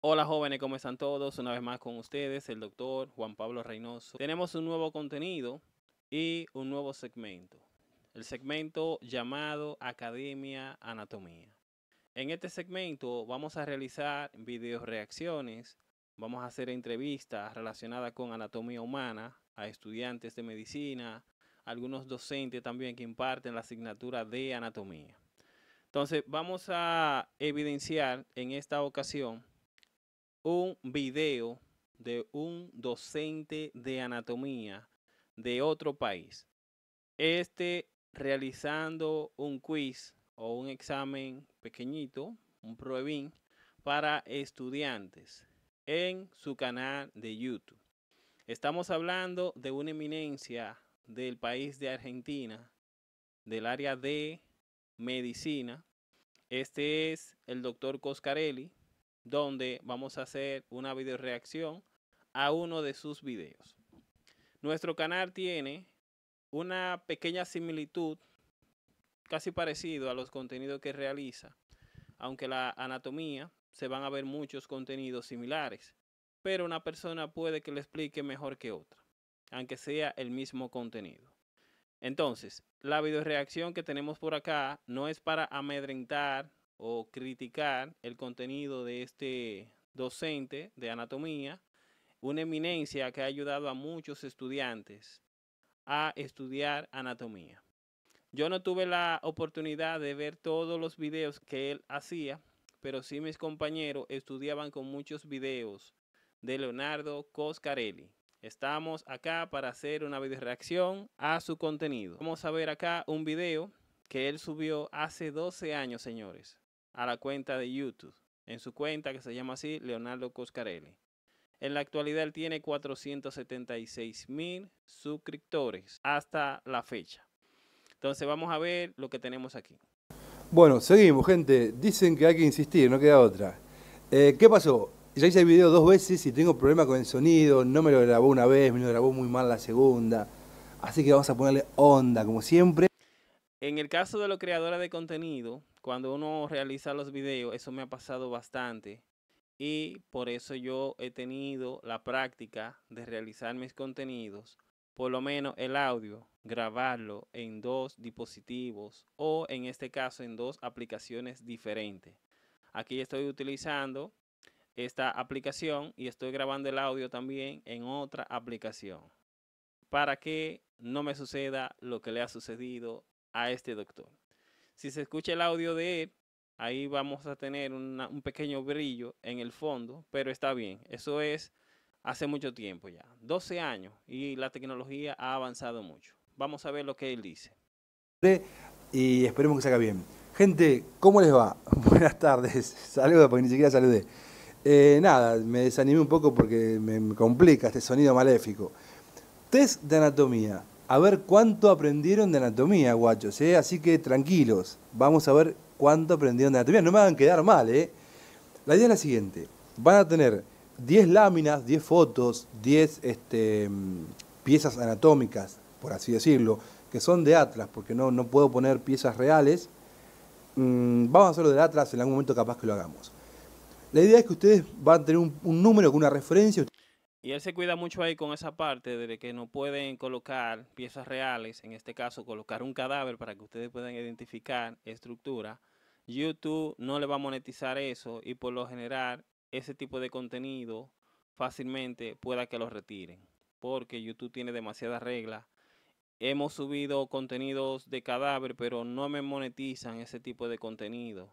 Hola jóvenes, ¿cómo están todos? Una vez más con ustedes, el doctor Juan Pablo Reynoso. Tenemos un nuevo contenido y un nuevo segmento. El segmento llamado Academia Anatomía. En este segmento vamos a realizar video reacciones, vamos a hacer entrevistas relacionadas con anatomía humana a estudiantes de medicina, algunos docentes también que imparten la asignatura de anatomía. Entonces vamos a evidenciar en esta ocasión un video de un docente de anatomía de otro país. Este realizando un quiz o un examen pequeñito, un pruebín para estudiantes en su canal de YouTube. Estamos hablando de una eminencia del país de Argentina, del área de medicina. Este es el doctor Coscarelli, donde vamos a hacer una video reacción a uno de sus videos. Nuestro canal tiene una pequeña similitud, casi parecido a los contenidos que realiza, aunque la anatomía se van a ver muchos contenidos similares, pero una persona puede que le explique mejor que otra, aunque sea el mismo contenido. Entonces, la reacción que tenemos por acá no es para amedrentar o criticar el contenido de este docente de anatomía, una eminencia que ha ayudado a muchos estudiantes a estudiar anatomía. Yo no tuve la oportunidad de ver todos los videos que él hacía, pero sí mis compañeros estudiaban con muchos videos de Leonardo Coscarelli. Estamos acá para hacer una reacción a su contenido. Vamos a ver acá un video que él subió hace 12 años, señores a la cuenta de YouTube, en su cuenta que se llama así Leonardo Coscarelli. En la actualidad él tiene 476 mil suscriptores hasta la fecha. Entonces vamos a ver lo que tenemos aquí. Bueno, seguimos gente. Dicen que hay que insistir, no queda otra. Eh, ¿Qué pasó? Ya hice el video dos veces y tengo problema con el sonido. No me lo grabó una vez, me lo grabó muy mal la segunda. Así que vamos a ponerle onda, como siempre. En el caso de los creadores de contenido, cuando uno realiza los videos, eso me ha pasado bastante. Y por eso yo he tenido la práctica de realizar mis contenidos, por lo menos el audio, grabarlo en dos dispositivos o en este caso en dos aplicaciones diferentes. Aquí estoy utilizando esta aplicación y estoy grabando el audio también en otra aplicación para que no me suceda lo que le ha sucedido a este doctor. Si se escucha el audio de él, ahí vamos a tener un pequeño brillo en el fondo, pero está bien. Eso es hace mucho tiempo ya, 12 años, y la tecnología ha avanzado mucho. Vamos a ver lo que él dice. Y esperemos que salga bien. Gente, ¿cómo les va? Buenas tardes. Saludos, porque ni siquiera saludé. Eh, nada, me desanimé un poco porque me complica este sonido maléfico. Test de anatomía a ver cuánto aprendieron de anatomía, guachos, ¿eh? Así que tranquilos, vamos a ver cuánto aprendieron de anatomía. No me a quedar mal, ¿eh? La idea es la siguiente. Van a tener 10 láminas, 10 fotos, 10 este, mm, piezas anatómicas, por así decirlo, que son de Atlas, porque no, no puedo poner piezas reales. Mm, vamos a hacerlo de Atlas, en algún momento capaz que lo hagamos. La idea es que ustedes van a tener un número con una referencia, y él se cuida mucho ahí con esa parte de que no pueden colocar piezas reales, en este caso colocar un cadáver para que ustedes puedan identificar estructura. YouTube no le va a monetizar eso y por lo general ese tipo de contenido fácilmente pueda que lo retiren porque YouTube tiene demasiadas reglas. Hemos subido contenidos de cadáver pero no me monetizan ese tipo de contenido.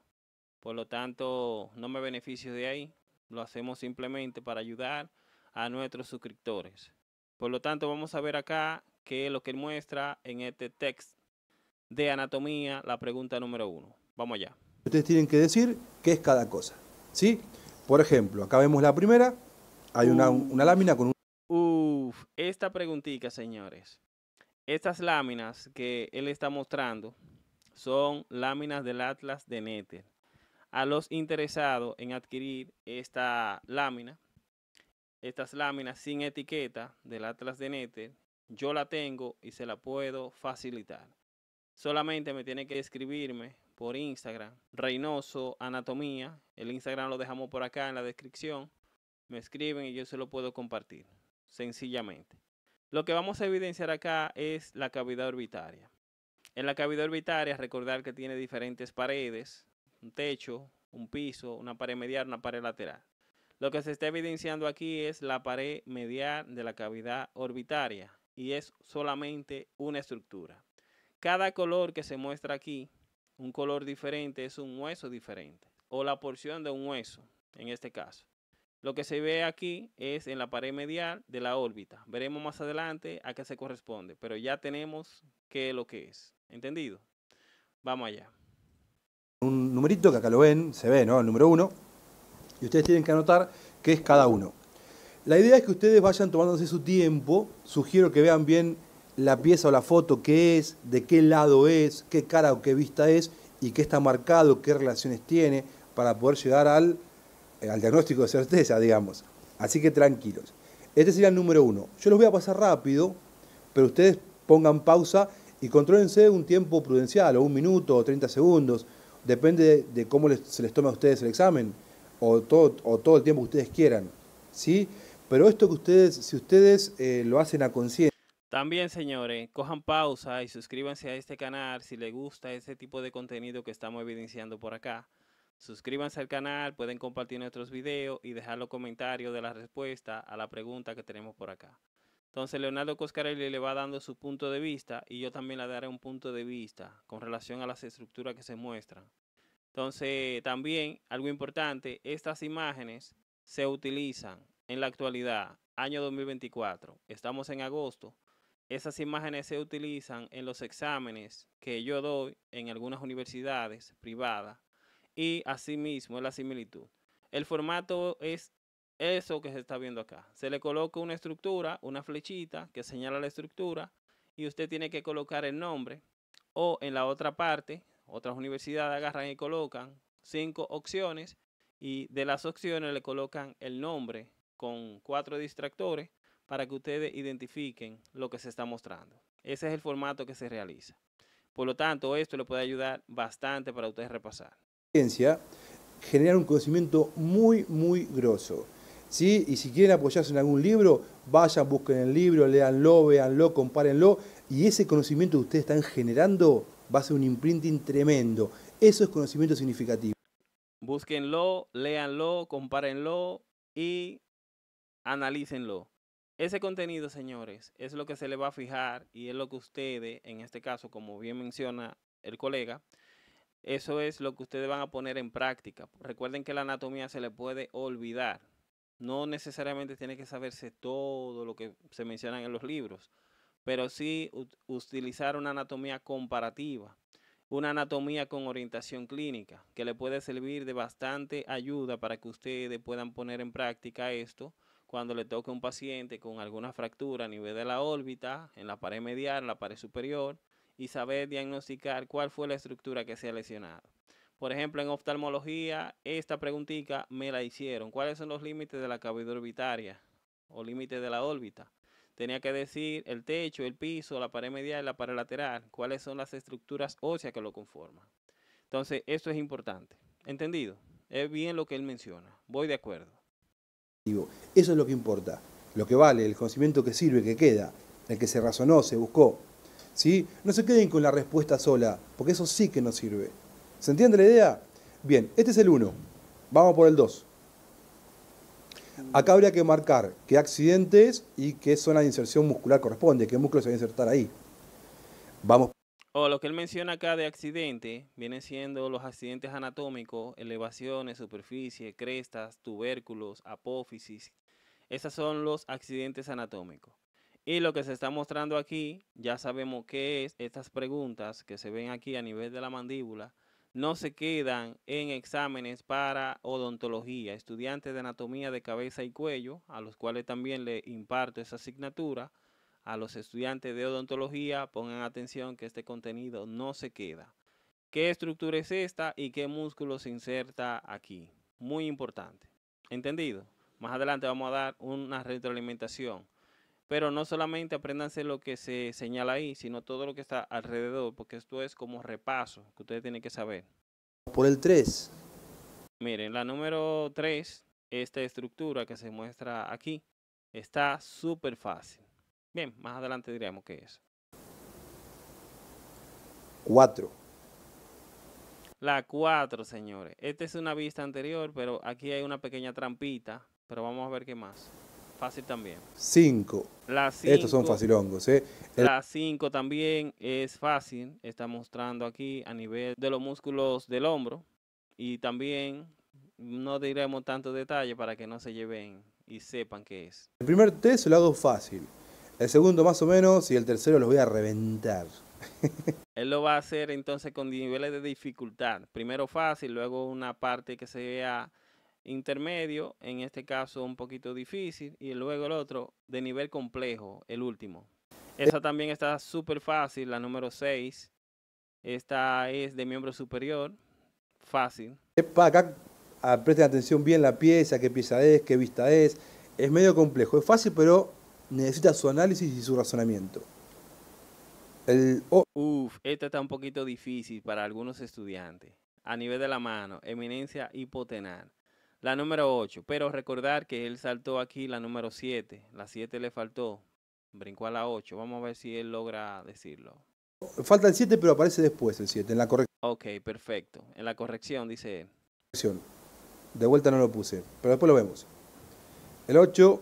Por lo tanto, no me beneficio de ahí. Lo hacemos simplemente para ayudar a nuestros suscriptores. Por lo tanto, vamos a ver acá qué es lo que muestra en este texto de anatomía la pregunta número uno. Vamos allá. Ustedes tienen que decir qué es cada cosa. ¿Sí? Por ejemplo, acá vemos la primera. Hay una, lámina con un... Uf, esta preguntita, señores. Estas láminas que él está mostrando son láminas del Atlas de Nether. A los interesados en adquirir esta lámina, estas láminas sin etiqueta del Atlas de Nether, yo la tengo y se la puedo facilitar. Solamente me tiene que escribirme por Instagram, Reynoso Anatomía. El Instagram lo dejamos por acá en la descripción. Me escriben y yo se lo puedo compartir, sencillamente. Lo que vamos a evidenciar acá es la cavidad orbitaria. En la cavidad orbitaria, recordar que tiene diferentes paredes, un techo, un piso, una pared medial, una pared lateral. Lo que se está evidenciando aquí es la pared medial de la cavidad orbitaria y es solamente una estructura. Cada color que se muestra aquí, un color diferente es un hueso diferente o la porción de un hueso en este caso. Lo que se ve aquí es en la pared medial de la órbita. Veremos más adelante a qué se corresponde, pero ya tenemos qué es lo que es. ¿Entendido? Vamos allá. Un numerito que acá lo ven, se ve, ¿no? El número uno. Y ustedes tienen que anotar qué es cada uno. La idea es que ustedes vayan tomándose su tiempo. Sugiero que vean bien la pieza o la foto, qué es, de qué lado es, qué cara o qué vista es y qué está marcado, qué relaciones tiene, para poder llegar al, eh, diagnóstico de certeza, digamos. Así que tranquilos. Este sería el número uno. Yo los voy a pasar rápido, pero ustedes pongan pausa y contrólense un tiempo prudencial, o un minuto, o 30 segundos. Depende de, cómo se les tome a ustedes el examen o todo, o todo el tiempo que ustedes quieran, ¿sí? Pero esto que ustedes, si ustedes eh, lo hacen a conciencia. También, señores, cojan pausa y suscríbanse a este canal si les gusta ese tipo de contenido que estamos evidenciando por acá. Suscríbanse al canal, pueden compartir nuestros videos y dejar los comentarios de la respuesta a la pregunta que tenemos por acá. Entonces Leonardo Coscarelli le va dando su punto de vista y yo también le daré un punto de vista con relación a las estructuras que se muestran. Entonces, también algo importante, estas imágenes se utilizan en la actualidad, año 2024, estamos en agosto, esas imágenes se utilizan en los exámenes que yo doy en algunas universidades privadas y asimismo la similitud. El formato es eso que se está viendo acá. Se le coloca una estructura, una flechita que señala la estructura y usted tiene que colocar el nombre o en la otra parte otras universidades agarran y colocan cinco opciones y de las opciones le colocan el nombre con cuatro distractores para que ustedes identifiquen lo que se está mostrando. Ese es el formato que se realiza. Por lo tanto, esto le puede ayudar bastante para ustedes repasar. Ciencia, generar un conocimiento muy, muy grosso. ¿sí? Y si quieren apoyarse en algún libro, vayan, busquen el libro, leanlo, véanlo, compárenlo. Y ese conocimiento que ustedes están generando va a ser un imprinting tremendo. Eso es conocimiento significativo. Búsquenlo, léanlo, compárenlo y analícenlo. Ese contenido, señores, es lo que se le va a fijar y es lo que ustedes, en este caso, como bien menciona el colega, eso es lo que ustedes van a poner en práctica. Recuerden que la anatomía se le puede olvidar. No necesariamente tiene que saberse todo lo que se menciona en los libros pero sí utilizar una anatomía comparativa, una anatomía con orientación clínica, que le puede servir de bastante ayuda para que ustedes puedan poner en práctica esto cuando le toque a un paciente con alguna fractura a nivel de la órbita, en la pared medial, en la pared superior, y saber diagnosticar cuál fue la estructura que se ha lesionado. Por ejemplo, en oftalmología, esta preguntita me la hicieron. ¿Cuáles son los límites de la cavidad orbitaria o límites de la órbita? Tenía que decir el techo, el piso, la pared medial y la pared lateral, cuáles son las estructuras óseas que lo conforman. Entonces, eso es importante. ¿Entendido? Es bien lo que él menciona. Voy de acuerdo. Eso es lo que importa, lo que vale, el conocimiento que sirve, que queda, el que se razonó, se buscó. ¿Sí? No se queden con la respuesta sola, porque eso sí que no sirve. ¿Se entiende la idea? Bien, este es el 1. Vamos por el 2. Acá habría que marcar qué accidentes y qué zona de inserción muscular corresponde, qué músculo se va a insertar ahí. Vamos. lo que él menciona acá de accidente, viene siendo los accidentes anatómicos, elevaciones, superficie, crestas, tubérculos, apófisis. Esos son los accidentes anatómicos. Y lo que se está mostrando aquí, ya sabemos qué es estas preguntas que se ven aquí a nivel de la mandíbula no se quedan en exámenes para odontología, estudiantes de anatomía de cabeza y cuello, a los cuales también le imparto esa asignatura, a los estudiantes de odontología pongan atención que este contenido no se queda. ¿Qué estructura es esta y qué músculo se inserta aquí? Muy importante. ¿Entendido? Más adelante vamos a dar una retroalimentación pero no solamente apréndanse lo que se señala ahí, sino todo lo que está alrededor, porque esto es como repaso que ustedes tienen que saber. Por el 3. Miren, la número 3, esta estructura que se muestra aquí, está súper fácil. Bien, más adelante diríamos qué es. 4. La 4, señores. Esta es una vista anterior, pero aquí hay una pequeña trampita, pero vamos a ver qué más. Fácil también. Cinco. Estos son facilongos. ¿eh? La 5 también es fácil. Está mostrando aquí a nivel de los músculos del hombro. Y también no diremos tanto detalle para que no se lleven y sepan qué es. El primer test lo hago fácil. El segundo más o menos y el tercero lo voy a reventar. Él lo va a hacer entonces con niveles de dificultad. Primero fácil, luego una parte que se vea intermedio, en este caso un poquito difícil, y luego el otro de nivel complejo, el último. Esa también está súper fácil, la número 6. Esta es de miembro superior, fácil. Eh, acá ah, presten atención bien la pieza, qué pieza es, qué vista es. Es medio complejo, es fácil, pero necesita su análisis y su razonamiento. El, Uf, esta está un poquito difícil para algunos estudiantes. A nivel de la mano, eminencia hipotenar. La número 8. Pero recordar que él saltó aquí la número 7. La 7 le faltó. Brincó a la 8. Vamos a ver si él logra decirlo. Falta el 7, pero aparece después el 7, en la corrección. Ok, perfecto. En la corrección, dice él. De vuelta no lo puse, pero después lo vemos. El 8,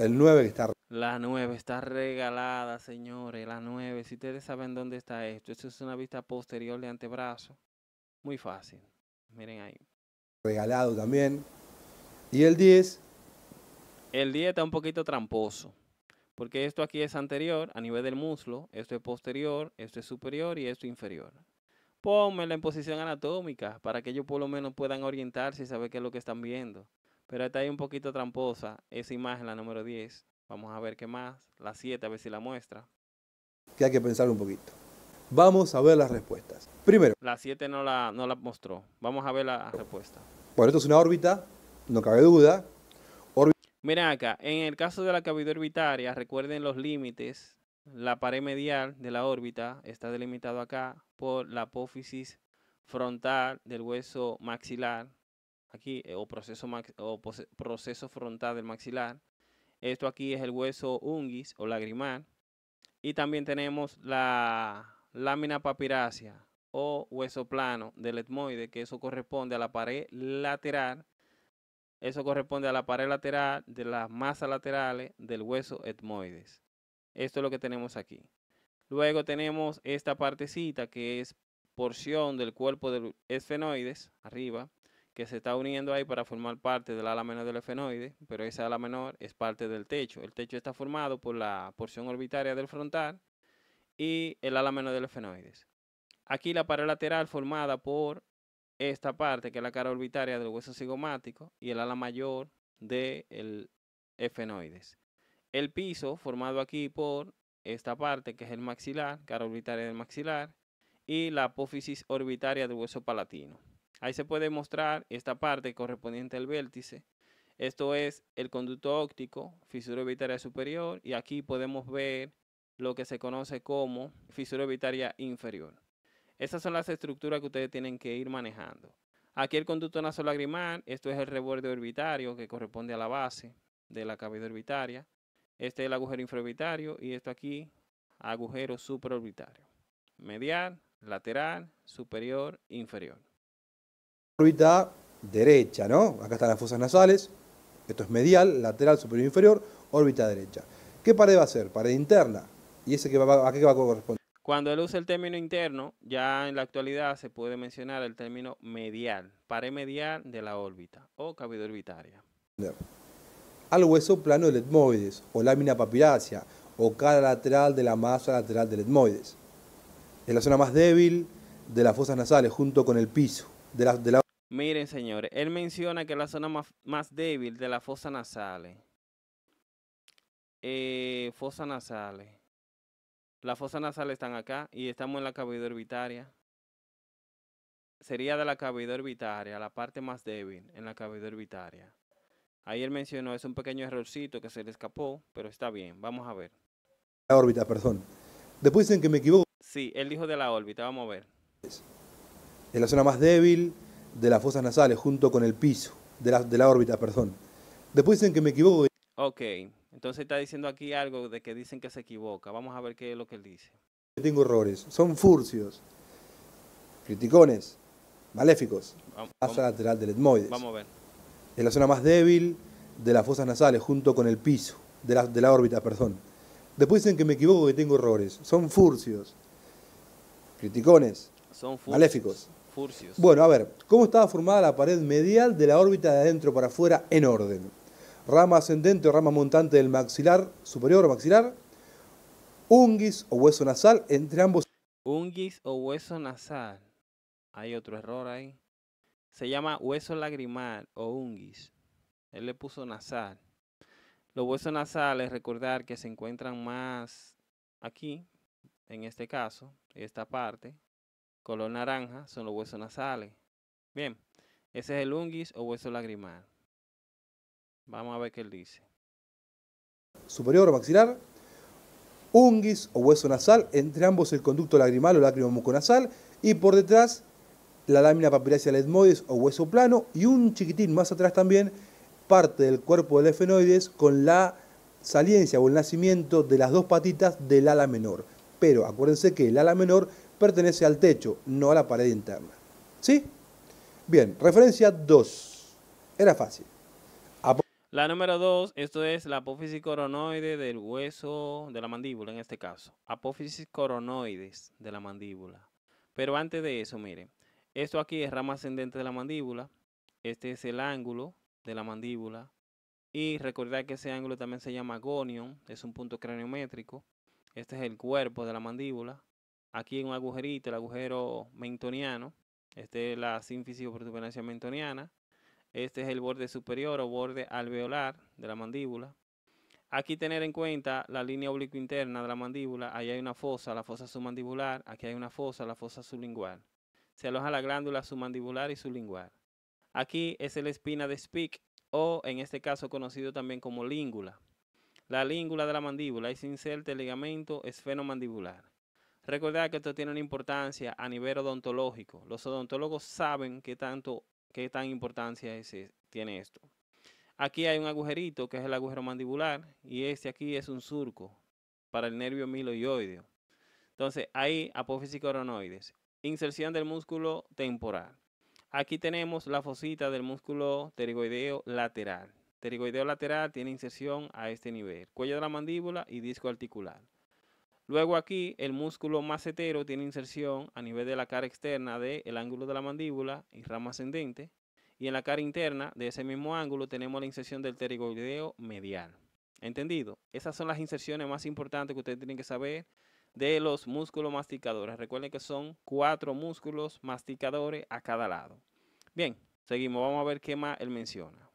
el 9 que está... La 9 está regalada, señores. La 9, si ustedes saben dónde está esto, esto es una vista posterior de antebrazo. Muy fácil. Miren ahí regalado también. Y el 10. El 10 está un poquito tramposo. Porque esto aquí es anterior a nivel del muslo, esto es posterior, esto es superior y esto inferior. Pónmela en posición anatómica para que ellos por lo menos puedan orientarse y saber qué es lo que están viendo. Pero está ahí un poquito tramposa esa imagen, la número 10. Vamos a ver qué más. La 7, a ver si la muestra. Que hay que pensar un poquito. Vamos a ver las respuestas. Primero. La 7 no la, no la mostró. Vamos a ver la respuesta. Bueno, esto es una órbita, no cabe duda. Miren acá, en el caso de la cavidad orbitaria, recuerden los límites. La pared medial de la órbita está delimitada acá por la apófisis frontal del hueso maxilar, aquí, eh, o proceso, o proceso frontal del maxilar. Esto aquí es el hueso unguis o lagrimal. Y también tenemos la lámina papirácea o hueso plano del etmoide, que eso corresponde a la pared lateral, eso corresponde a la pared lateral de las masas laterales del hueso etmoides. Esto es lo que tenemos aquí. Luego tenemos esta partecita que es porción del cuerpo del esfenoides, arriba, que se está uniendo ahí para formar parte del ala menor del esfenoide, pero esa ala menor es parte del techo. El techo está formado por la porción orbitaria del frontal y el ala menor del efenoides. Aquí la pared lateral formada por esta parte, que es la cara orbitaria del hueso cigomático, y el ala mayor del efenoides. El piso formado aquí por esta parte, que es el maxilar, cara orbitaria del maxilar, y la apófisis orbitaria del hueso palatino. Ahí se puede mostrar esta parte correspondiente al vértice. Esto es el conducto óptico, fisura orbitaria superior, y aquí podemos ver lo que se conoce como fisura orbitaria inferior. Esas son las estructuras que ustedes tienen que ir manejando. Aquí el conducto nasolagrimal, esto es el reborde orbitario que corresponde a la base de la cavidad orbitaria. Este es el agujero infraorbitario y esto aquí, agujero supraorbitario. Medial, lateral, superior, inferior. Órbita derecha, ¿no? Acá están las fosas nasales. Esto es medial, lateral, superior, inferior, órbita derecha. ¿Qué pared va a ser? Pared interna. ¿Y que a qué va a corresponder? Cuando él usa el término interno, ya en la actualidad se puede mencionar el término medial, pared medial de la órbita o cavidad orbitaria. Al hueso plano del etmoides o lámina papirácea o cara lateral de la masa lateral del etmoides. Es la zona más débil de las fosas nasales junto con el piso. De la, Miren señores, él menciona que es la zona más, más débil de la fosa nasales. Eh, fosas nasales. Las fosas nasales están acá y estamos en la cavidad orbitaria. Sería de la cavidad orbitaria, la parte más débil en la cavidad orbitaria. Ahí él mencionó, es un pequeño errorcito que se le escapó, pero está bien, vamos a ver. La órbita, perdón. Después dicen que me equivoco. Sí, él dijo de la órbita, vamos a ver. Es la zona más débil de las fosas nasales, junto con el piso, de la, de la órbita, perdón. Después dicen que me equivoco. Ok, entonces está diciendo aquí algo de que dicen que se equivoca. Vamos a ver qué es lo que él dice. Tengo errores. Son furcios, criticones, maléficos. Vamos, lateral del etmoides. Vamos a ver. Es la zona más débil de las fosas nasales, junto con el piso, de la, de la órbita, perdón. Después dicen que me equivoco, que tengo errores. Son furcios, criticones, Son furcios, maléficos. Furcios. Bueno, a ver, ¿cómo estaba formada la pared medial de la órbita de adentro para afuera en orden? rama ascendente o rama montante del maxilar superior o maxilar, unguis o hueso nasal, entre ambos. Unguis o hueso nasal. Hay otro error ahí. Se llama hueso lagrimal o unguis. Él le puso nasal. Los huesos nasales, recordar que se encuentran más aquí, en este caso, esta parte, color naranja, son los huesos nasales. Bien, ese es el unguis o hueso lagrimal. Vamos a ver qué él dice. Superior maxilar, unguis o hueso nasal, entre ambos el conducto lagrimal o lágrimo muconasal y por detrás la lámina papilácea lesmoides o hueso plano y un chiquitín más atrás también parte del cuerpo del efenoides con la saliencia o el nacimiento de las dos patitas del ala menor. Pero acuérdense que el ala menor pertenece al techo, no a la pared interna. ¿Sí? Bien, referencia 2. Era fácil. La número dos, esto es la apófisis coronoide del hueso de la mandíbula en este caso. Apófisis coronoides de la mandíbula. Pero antes de eso, miren, esto aquí es rama ascendente de la mandíbula. Este es el ángulo de la mandíbula. Y recordad que ese ángulo también se llama gonion, es un punto craniométrico. Este es el cuerpo de la mandíbula. Aquí en un agujerito, el agujero mentoniano. Este es la sínfisis o protuberancia mentoniana. Este es el borde superior o borde alveolar de la mandíbula. Aquí tener en cuenta la línea oblicua interna de la mandíbula. Ahí hay una fosa, la fosa submandibular. Aquí hay una fosa, la fosa sublingual. Se aloja la glándula submandibular y sublingual. Aquí es la espina de Speak o en este caso conocido también como língula. La língula de la mandíbula y se inserta el ligamento esfenomandibular. Recordad que esto tiene una importancia a nivel odontológico. Los odontólogos saben que tanto qué tan importancia tiene esto. Aquí hay un agujerito que es el agujero mandibular y este aquí es un surco para el nervio miloioideo. Entonces, hay apófisis coronoides, inserción del músculo temporal. Aquí tenemos la fosita del músculo pterigoideo lateral. Pterigoideo lateral tiene inserción a este nivel, cuello de la mandíbula y disco articular. Luego aquí el músculo macetero tiene inserción a nivel de la cara externa del ángulo de la mandíbula y rama ascendente. Y en la cara interna de ese mismo ángulo tenemos la inserción del pterigoideo medial. ¿Entendido? Esas son las inserciones más importantes que ustedes tienen que saber de los músculos masticadores. Recuerden que son cuatro músculos masticadores a cada lado. Bien, seguimos. Vamos a ver qué más él menciona.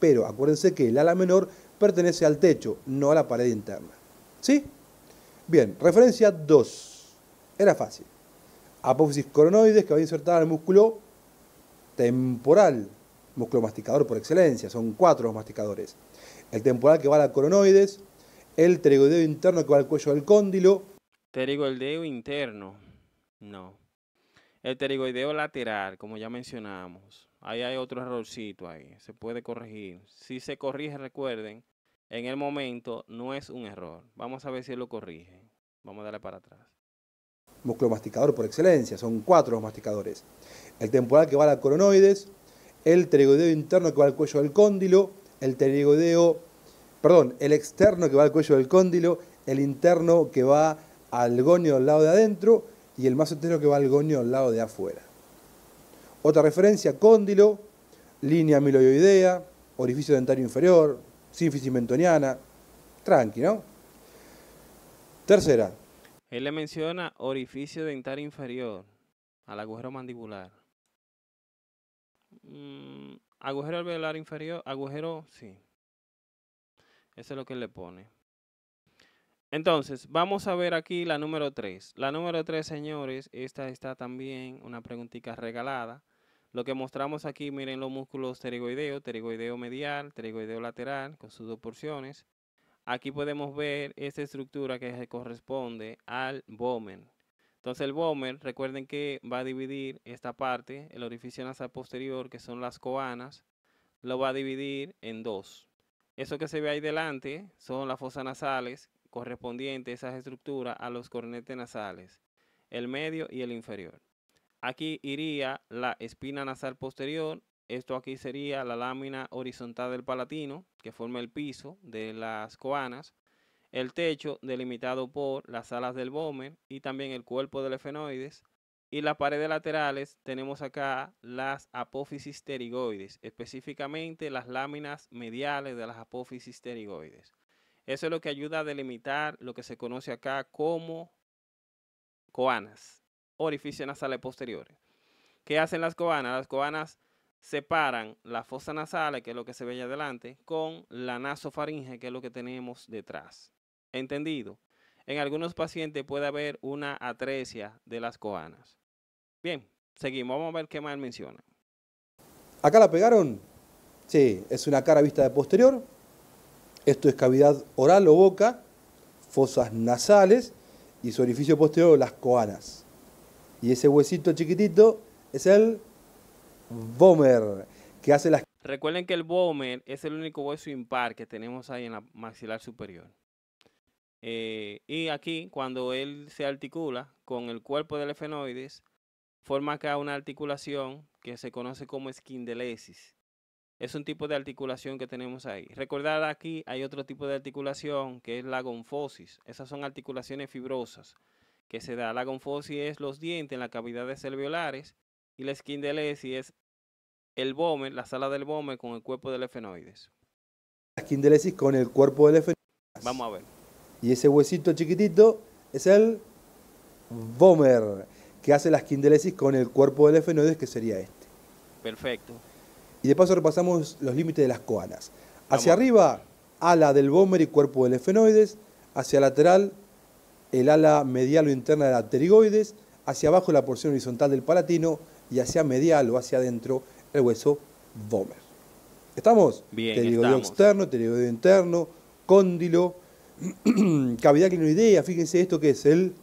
Pero acuérdense que el ala menor pertenece al techo, no a la pared interna. ¿Sí? Bien, referencia 2. Era fácil. Apófisis coronoides que va a insertar al músculo temporal, músculo masticador por excelencia, son cuatro los masticadores. El temporal que va al coronoides, el pterigoideo interno que va al cuello del cóndilo. Pterigoideo interno, no. El pterigoideo lateral, como ya mencionamos. Ahí hay otro errorcito ahí, se puede corregir. Si se corrige, recuerden, en el momento no es un error. Vamos a ver si lo corrige. Vamos a darle para atrás. Músculo masticador por excelencia, son cuatro los masticadores. El temporal que va a la coronoides, el trigoideo interno que va al cuello del cóndilo, el perdón, el externo que va al cuello del cóndilo, el interno que va al gonio del lado de adentro y el más externo que va al gonio del lado de afuera. Otra referencia, cóndilo, línea miloidea, orificio dentario inferior, Sinfisis mentoniana, tranqui, ¿no? Tercera. Él le menciona orificio dental inferior al agujero mandibular. Mm, agujero alveolar inferior, agujero, sí. Eso es lo que él le pone. Entonces, vamos a ver aquí la número tres. La número tres, señores, esta está también una preguntita regalada. Lo que mostramos aquí, miren los músculos pterigoideo, pterigoideo medial, pterigoideo lateral, con sus dos porciones. Aquí podemos ver esta estructura que corresponde al bómen. Entonces el bómen, recuerden que va a dividir esta parte, el orificio nasal posterior, que son las coanas, lo va a dividir en dos. Eso que se ve ahí delante son las fosas nasales correspondientes a esas estructura a los cornetes nasales, el medio y el inferior. Aquí iría la espina nasal posterior. Esto aquí sería la lámina horizontal del palatino que forma el piso de las coanas. El techo delimitado por las alas del bómer y también el cuerpo del efenoides. Y las paredes laterales tenemos acá las apófisis pterigoides, específicamente las láminas mediales de las apófisis pterigoides. Eso es lo que ayuda a delimitar lo que se conoce acá como coanas orificios nasales posteriores. ¿Qué hacen las coanas? Las coanas separan la fosa nasal, que es lo que se ve allá adelante, con la nasofaringe, que es lo que tenemos detrás. ¿Entendido? En algunos pacientes puede haber una atresia de las coanas. Bien, seguimos. Vamos a ver qué más menciona. ¿Acá la pegaron? Sí, es una cara vista de posterior. Esto es cavidad oral o boca, fosas nasales y su orificio posterior, las coanas. Y ese huesito chiquitito es el Bomer, que hace las... Recuerden que el bómer es el único hueso impar que tenemos ahí en la maxilar superior. Eh, y aquí, cuando él se articula con el cuerpo del efenoides, forma acá una articulación que se conoce como esquindelesis. Es un tipo de articulación que tenemos ahí. Recordad aquí hay otro tipo de articulación que es la gonfosis. Esas son articulaciones fibrosas que se da. La gonfosis es los dientes en las cavidades celviolares. y la esquindelesis es el bómer, la sala del bómer con el cuerpo del efenoides. La esquindelesis con el cuerpo del efenoides. Vamos a ver. Y ese huesito chiquitito es el bómer que hace la esquindelesis con el cuerpo del efenoides, que sería este. Perfecto. Y de paso repasamos los límites de las coanas. Hacia arriba, ala del bómer y cuerpo del efenoides. Hacia lateral, el ala medial o interna de la pterigoides, hacia abajo la porción horizontal del palatino y hacia medial o hacia adentro el hueso Vomer. ¿Estamos? Bien, Pterigoideo externo, pterigoideo interno, cóndilo, cavidad clinoidea, fíjense esto que es el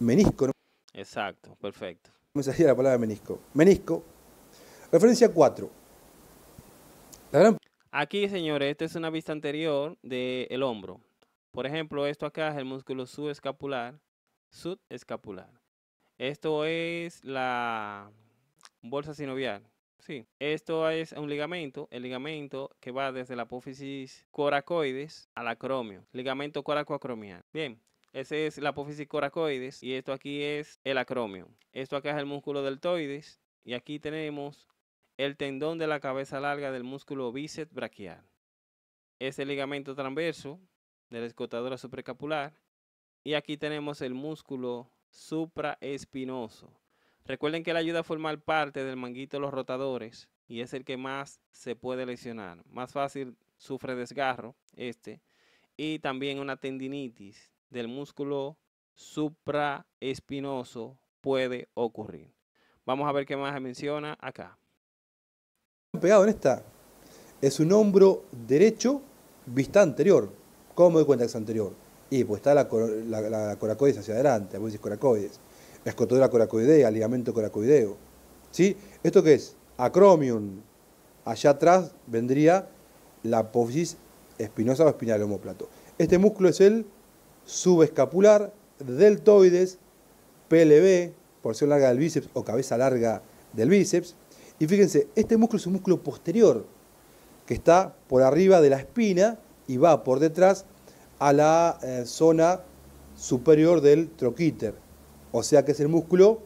menisco. ¿no? Exacto, perfecto. me salía la palabra menisco. Menisco. Referencia 4. Aquí, señores, esta es una vista anterior del hombro. Por ejemplo, esto acá es el músculo subescapular, subescapular. Esto es la bolsa sinovial. Sí, esto es un ligamento, el ligamento que va desde la apófisis coracoides al acromio, ligamento coracoacromial. Bien, Ese es la apófisis coracoides y esto aquí es el acromio. Esto acá es el músculo deltoides y aquí tenemos el tendón de la cabeza larga del músculo bíceps braquial. Ese ligamento transverso de la escotadura supracapular. Y aquí tenemos el músculo supraespinoso. Recuerden que la ayuda a formar parte del manguito de los rotadores y es el que más se puede lesionar. Más fácil sufre desgarro este y también una tendinitis del músculo supraespinoso puede ocurrir. Vamos a ver qué más se menciona acá. Pegado en esta es un hombro derecho, vista anterior, ¿Cómo doy cuenta que anterior? Y pues está la, coracoides hacia adelante, la decís coracoides, escotodera coracoidea, ligamento coracoideo. ¿Sí? ¿Esto qué es? Acromion. Allá atrás vendría la apófisis espinosa o espinal homóplato. Este músculo es el subescapular, deltoides, PLB, porción larga del bíceps o cabeza larga del bíceps. Y fíjense, este músculo es un músculo posterior que está por arriba de la espina y va por detrás a la eh, zona superior del troquíter, o sea que es el músculo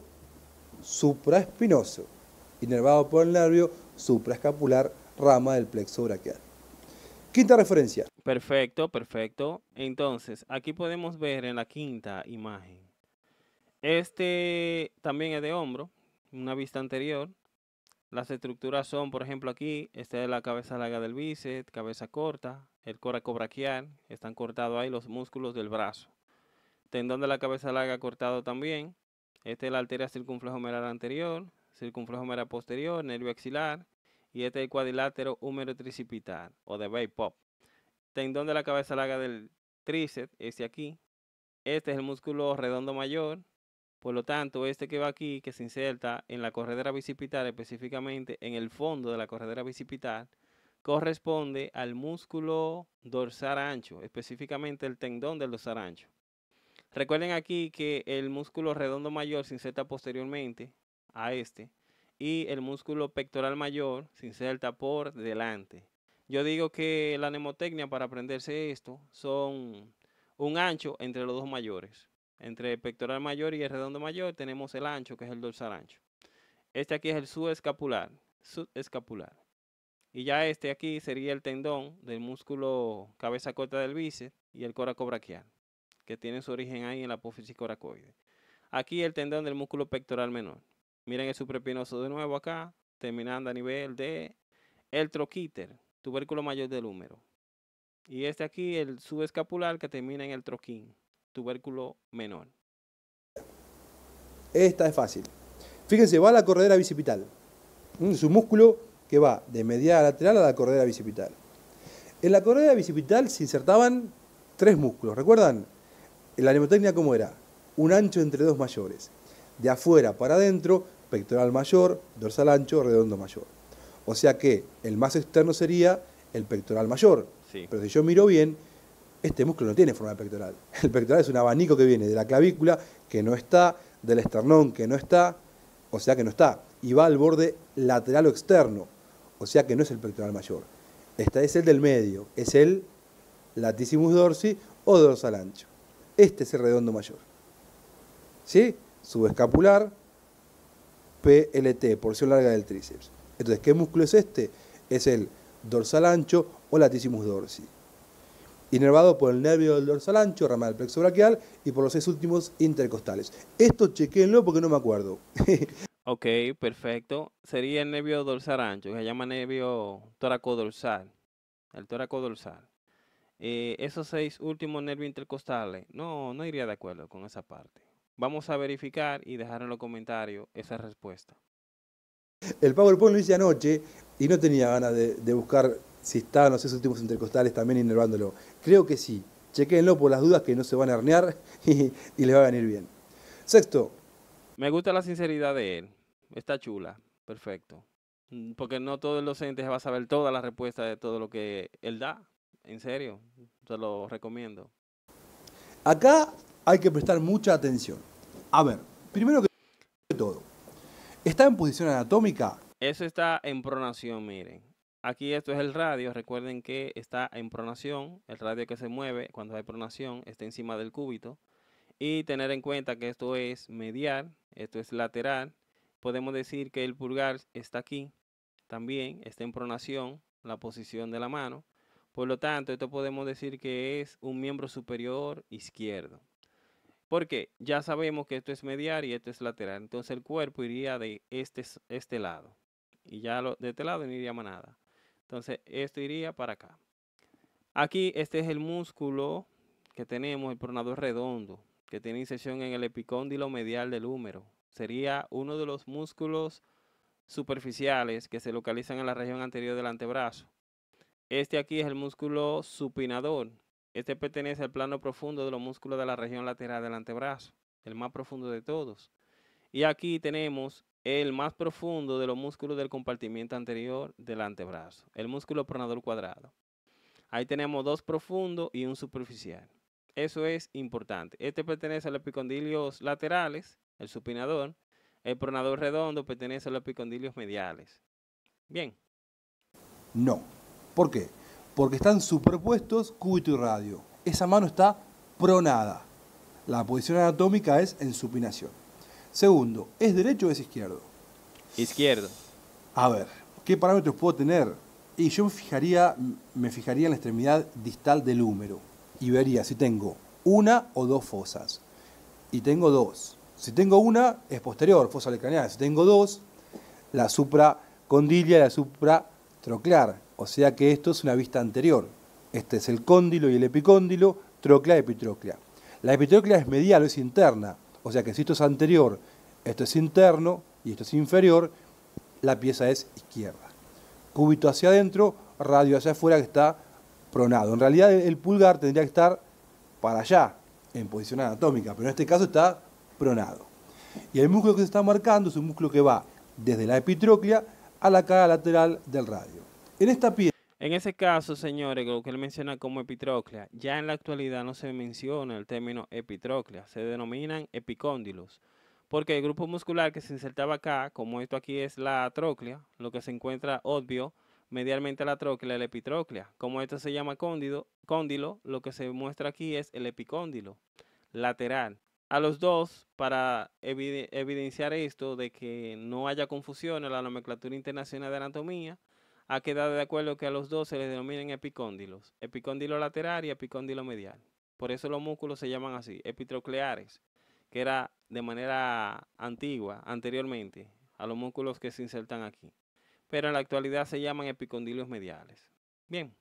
supraespinoso, inervado por el nervio supraescapular, rama del plexo brachial. Quinta referencia. Perfecto, perfecto. Entonces, aquí podemos ver en la quinta imagen. Este también es de hombro, una vista anterior. Las estructuras son, por ejemplo, aquí, esta es la cabeza larga del bíceps, cabeza corta, el coraco están cortados ahí los músculos del brazo. Tendón de la cabeza larga cortado también. Este es la arteria circunflejo anterior, circunflejo posterior, nervio axilar. Y este es el cuadrilátero húmero tricipital o de Bay Pop. Tendón de la cabeza larga del tríceps, este aquí. Este es el músculo redondo mayor. Por lo tanto, este que va aquí, que se inserta en la corredera bicipital, específicamente en el fondo de la corredera bicipital, corresponde al músculo dorsal ancho, específicamente el tendón del dorsal ancho. Recuerden aquí que el músculo redondo mayor se inserta posteriormente a este y el músculo pectoral mayor se inserta por delante. Yo digo que la mnemotecnia para aprenderse esto son un ancho entre los dos mayores. Entre el pectoral mayor y el redondo mayor tenemos el ancho, que es el dorsal ancho. Este aquí es el subescapular, subescapular. Y ya este aquí sería el tendón del músculo cabeza corta del bíceps y el coraco que tiene su origen ahí en la apófisis coracoide. Aquí el tendón del músculo pectoral menor. Miren el suprepinoso de nuevo acá, terminando a nivel de el troquíter, tubérculo mayor del húmero. Y este aquí, el subescapular, que termina en el troquín, tubérculo menor. Esta es fácil. Fíjense, va a la corredera bicipital. Mm, su músculo que va de media lateral a la cordera bicipital. En la cordera bicipital se insertaban tres músculos. ¿Recuerdan? En la neumotecnia, ¿cómo era? Un ancho entre dos mayores. De afuera para adentro, pectoral mayor, dorsal ancho, redondo mayor. O sea que el más externo sería el pectoral mayor. Pero si yo miro bien, este músculo no tiene forma de pectoral. El pectoral es un abanico que viene de la clavícula, que no está, del esternón, que no está, o sea que no está, y va al borde lateral o externo. O sea que no es el pectoral mayor. Este es el del medio, es el latissimus dorsi o dorsal ancho. Este es el redondo mayor. ¿Sí? Subescapular, PLT, porción larga del tríceps. Entonces, ¿qué músculo es este? Es el dorsal ancho o latissimus dorsi. Inervado por el nervio del dorsal ancho, ramal del plexo brachial y por los seis últimos intercostales. Esto chequéenlo porque no me acuerdo. Ok, perfecto. Sería el nervio dorsal ancho, que se llama nervio toracodorsal. El toracodorsal. dorsal, eh, esos seis últimos nervios intercostales, no, no iría de acuerdo con esa parte. Vamos a verificar y dejar en los comentarios esa respuesta. El PowerPoint lo hice anoche y no tenía ganas de, buscar si estaban los seis últimos intercostales también inervándolo. Creo que sí. Chequenlo por las dudas que no se van a hernear y, y les va a venir bien. Sexto, me gusta la sinceridad de él está chula, perfecto. Mm, porque no todos los docente va a saber toda la respuesta de todo lo que él da. En serio, te lo recomiendo. Acá hay que prestar mucha atención. A ver, primero que todo, ¿está en posición anatómica? Eso está en pronación, miren. Aquí esto es el radio, recuerden que está en pronación, el radio que se mueve cuando hay pronación está encima del cúbito. Y tener en cuenta que esto es medial, esto es lateral, Podemos decir que el pulgar está aquí, también está en pronación, la posición de la mano. Por lo tanto, esto podemos decir que es un miembro superior izquierdo. Porque ya sabemos que esto es medial y esto es lateral. Entonces el cuerpo iría de este, este lado. Y ya de este lado no iría más nada. Entonces esto iría para acá. Aquí este es el músculo que tenemos, el pronador redondo, que tiene inserción en el epicóndilo medial del húmero. Sería uno de los músculos superficiales que se localizan en la región anterior del antebrazo. Este aquí es el músculo supinador. Este pertenece al plano profundo de los músculos de la región lateral del antebrazo, el más profundo de todos. Y aquí tenemos el más profundo de los músculos del compartimiento anterior del antebrazo, el músculo pronador cuadrado. Ahí tenemos dos profundos y un superficial. Eso es importante. Este pertenece a los epicondilios laterales, el supinador. El pronador redondo pertenece a los epicondilios mediales. Bien. No. ¿Por qué? Porque están superpuestos cúbito y radio. Esa mano está pronada. La posición anatómica es en supinación. Segundo, ¿es derecho o es izquierdo? Izquierdo. A ver, ¿qué parámetros puedo tener? Y yo me fijaría en la extremidad distal del húmero y vería si tengo una o dos fosas. Y tengo dos. Si tengo una, es posterior, fosa craneal. Si tengo dos, la supracondilia y la supratroclear. O sea que esto es una vista anterior. Este es el cóndilo y el epicóndilo, troclea y epitroclea. La epitroclea es medial, es interna. O sea que si esto es anterior, esto es interno y esto es inferior, la pieza es izquierda. Cúbito hacia adentro, radio hacia afuera que está pronado. En realidad el pulgar tendría que estar para allá, en posición anatómica, pero en este caso está pronado. Y el músculo que se está marcando es un músculo que va desde la epitróclea a la cara lateral del radio. En esta pieza... En ese caso, señores, lo que él menciona como epitróclea, ya en la actualidad no se menciona el término epitróclea, se denominan epicóndilos, porque el grupo muscular que se insertaba acá, como esto aquí es la tróclea, lo que se encuentra obvio medialmente la tróclea y la epitróclea. Como esto se llama cóndilo, lo que se muestra aquí es el epicóndilo lateral. A los dos, para evidenciar esto de que no haya confusión en la nomenclatura internacional de anatomía, ha quedado de acuerdo que a los dos se les denominan epicóndilos, epicóndilo lateral y epicóndilo medial. Por eso los músculos se llaman así, epitrocleares, que era de manera antigua, anteriormente, a los músculos que se insertan aquí pero en la actualidad se llaman epicondilios mediales. Bien.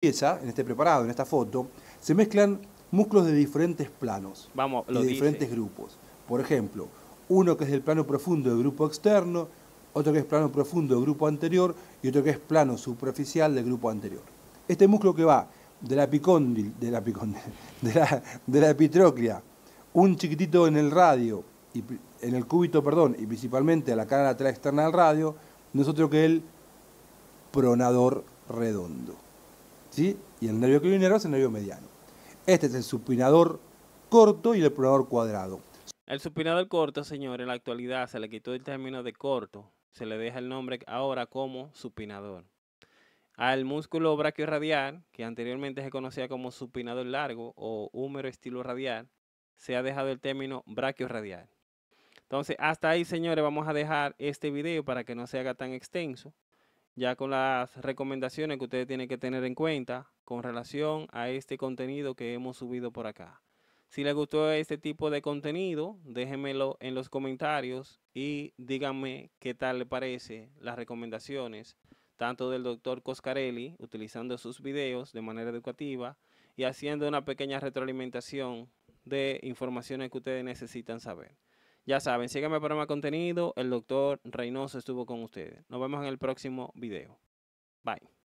en este preparado, en esta foto, se mezclan músculos de diferentes planos, Vamos, de diferentes grupos. Por ejemplo, uno que es del plano profundo del grupo externo, otro que es plano profundo del grupo anterior y otro que es plano superficial del grupo anterior. Este músculo que va de la epicóndil, de la epicóndil, de la, de un chiquitito en el radio, en el cúbito, perdón, y principalmente a la cara lateral externa del radio, no es otro que el pronador redondo. ¿sí? Y el nervio clínico es el nervio mediano. Este es el supinador corto y el pronador cuadrado. El supinador corto, señor, en la actualidad se le quitó el término de corto. Se le deja el nombre ahora como supinador. Al músculo brachioradial, que anteriormente se conocía como supinador largo o húmero estilo radial, se ha dejado el término brachioradial. Entonces, hasta ahí, señores, vamos a dejar este video para que no se haga tan extenso, ya con las recomendaciones que ustedes tienen que tener en cuenta con relación a este contenido que hemos subido por acá. Si les gustó este tipo de contenido, déjenmelo en los comentarios y díganme qué tal les parece las recomendaciones, tanto del doctor Coscarelli, utilizando sus videos de manera educativa y haciendo una pequeña retroalimentación de informaciones que ustedes necesitan saber. Ya saben, síganme para más contenido. El doctor Reynoso estuvo con ustedes. Nos vemos en el próximo video. Bye.